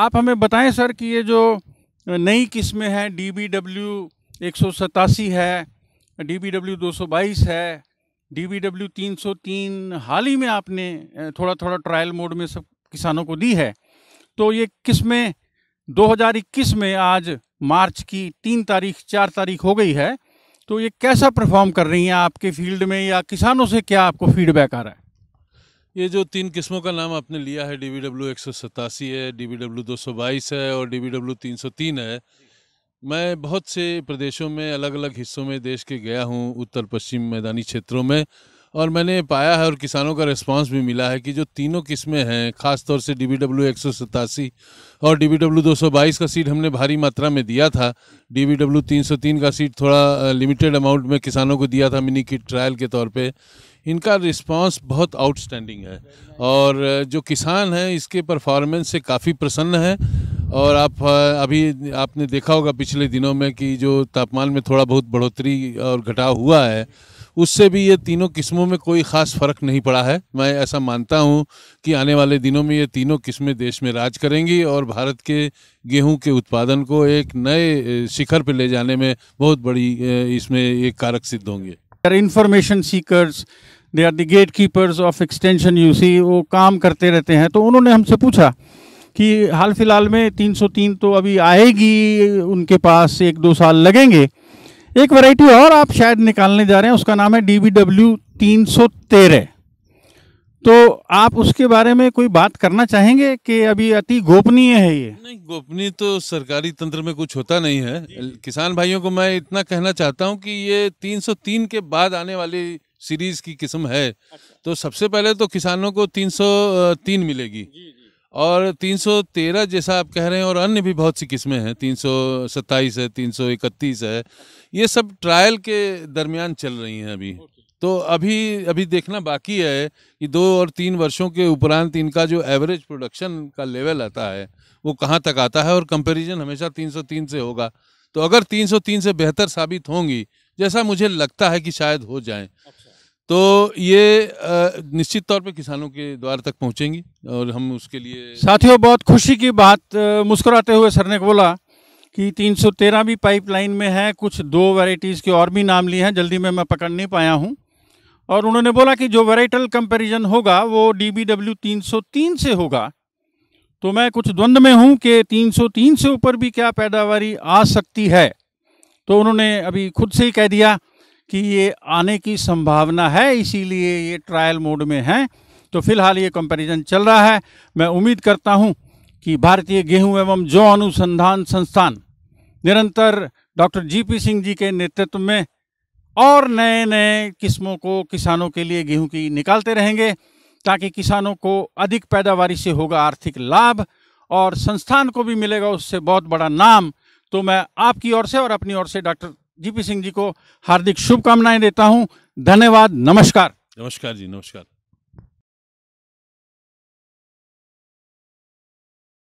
आप हमें बताएं सर कि ये जो नई किस्में हैं डी बी डब्ल्यू एक सौ सतासी है डी बी डब्ल्यू दो सौ बाईस है डी बी डब्ल्यू तीन सौ तीन हाल ही में आपने थोड़ा थोड़ा ट्रायल मोड में सब किसानों को दी है तो ये किस्में दो हज़ार इक्कीस में आज मार्च की तीन तारीख चार तारीख हो गई है तो ये कैसा परफॉर्म कर रही हैं आपके फील्ड में या किसानों से क्या आपको फीडबैक आ रहा है ये जो तीन किस्मों का नाम आपने लिया है डी बी डब्ल्यू एक सौ सतासी है डी बी डब्ल्यू दो सौ बाईस है और डी बी डब्ल्यू तीन सौ तीन है मैं बहुत से प्रदेशों में अलग अलग हिस्सों में देश के गया हूँ उत्तर पश्चिम मैदानी क्षेत्रों में और मैंने पाया है और किसानों का रिस्पांस भी मिला है कि जो तीनों किस्में हैं ख़ास तौर से डी बी डब्ल्यू एक सौ सतासी और डी बी डब्ल्यू दो सौ बाईस का सीट हमने भारी मात्रा में दिया था डी बी डब्ल्यू तीन सौ तीन का सीट थोड़ा लिमिटेड अमाउंट में किसानों को दिया था मिनी किट ट्रायल के तौर पर इनका रिस्पांस बहुत आउटस्टैंडिंग है और जो किसान हैं इसके परफॉर्मेंस से काफ़ी प्रसन्न है और आप अभी आपने देखा होगा पिछले दिनों में कि जो तापमान में थोड़ा बहुत बढ़ोतरी और घटाव हुआ है उससे भी ये तीनों किस्मों में कोई ख़ास फ़र्क नहीं पड़ा है मैं ऐसा मानता हूँ कि आने वाले दिनों में ये तीनों किस्में देश में राज करेंगी और भारत के गेहूं के उत्पादन को एक नए शिखर पर ले जाने में बहुत बड़ी इसमें एक कारक सिद्ध होंगे information seekers they are the gatekeepers of extension you see वो काम करते रहते हैं तो उन्होंने हमसे पूछा कि हाल फिलहाल में 303 तो अभी आएगी उनके पास एक दो साल लगेंगे एक वैरायटी और आप शायद निकालने जा रहे हैं उसका नाम है डी बी डब्ल्यू तीन सौ तेरह तो आप उसके बारे में कोई बात करना चाहेंगे कि अभी अति गोपनीय है ये नहीं गोपनीय तो सरकारी तंत्र में कुछ होता नहीं है किसान भाइयों को मैं इतना कहना चाहता हूँ कि ये 303 के बाद आने वाली सीरीज की किस्म है अच्छा। तो सबसे पहले तो किसानों को 303 मिलेगी जी, जी। और 313 जैसा आप कह रहे हैं और अन्य भी बहुत सी किस्में हैं 327 है 331 है ये सब ट्रायल के दरमियान चल रही हैं अभी तो अभी अभी देखना बाकी है कि दो और तीन वर्षों के उपरांत इनका जो एवरेज प्रोडक्शन का लेवल आता है वो कहाँ तक आता है और कंपैरिजन हमेशा 303 से होगा तो अगर 303 से बेहतर साबित होंगी जैसा मुझे लगता है कि शायद हो जाए तो ये निश्चित तौर पे किसानों के द्वार तक पहुंचेंगी और हम उसके लिए साथियों बहुत खुशी की बात मुस्कुराते हुए सर ने बोला कि 313 भी पाइपलाइन में है कुछ दो वैरायटीज़ के और भी नाम लिए हैं जल्दी में मैं पकड़ नहीं पाया हूँ और उन्होंने बोला कि जो वेराइटल कंपैरिजन होगा वो डी बी डब्ल्यू तीन से होगा तो मैं कुछ द्वंद्व में हूँ कि तीन से ऊपर भी क्या पैदावार आ सकती है तो उन्होंने अभी खुद से ही कह दिया कि ये आने की संभावना है इसीलिए ये ट्रायल मोड में हैं तो फिलहाल ये कंपैरिजन चल रहा है मैं उम्मीद करता हूँ कि भारतीय गेहूं एवं जौ अनुसंधान संस्थान निरंतर डॉक्टर जीपी सिंह जी के नेतृत्व में और नए नए किस्मों को किसानों के लिए गेहूं की निकालते रहेंगे ताकि किसानों को अधिक पैदावारी से होगा आर्थिक लाभ और संस्थान को भी मिलेगा उससे बहुत बड़ा नाम तो मैं आपकी ओर से और अपनी ओर से डॉक्टर जीपी सिंह जी को हार्दिक शुभकामनाएं देता हूं धन्यवाद नमस्कार नमस्कार जी नमस्कार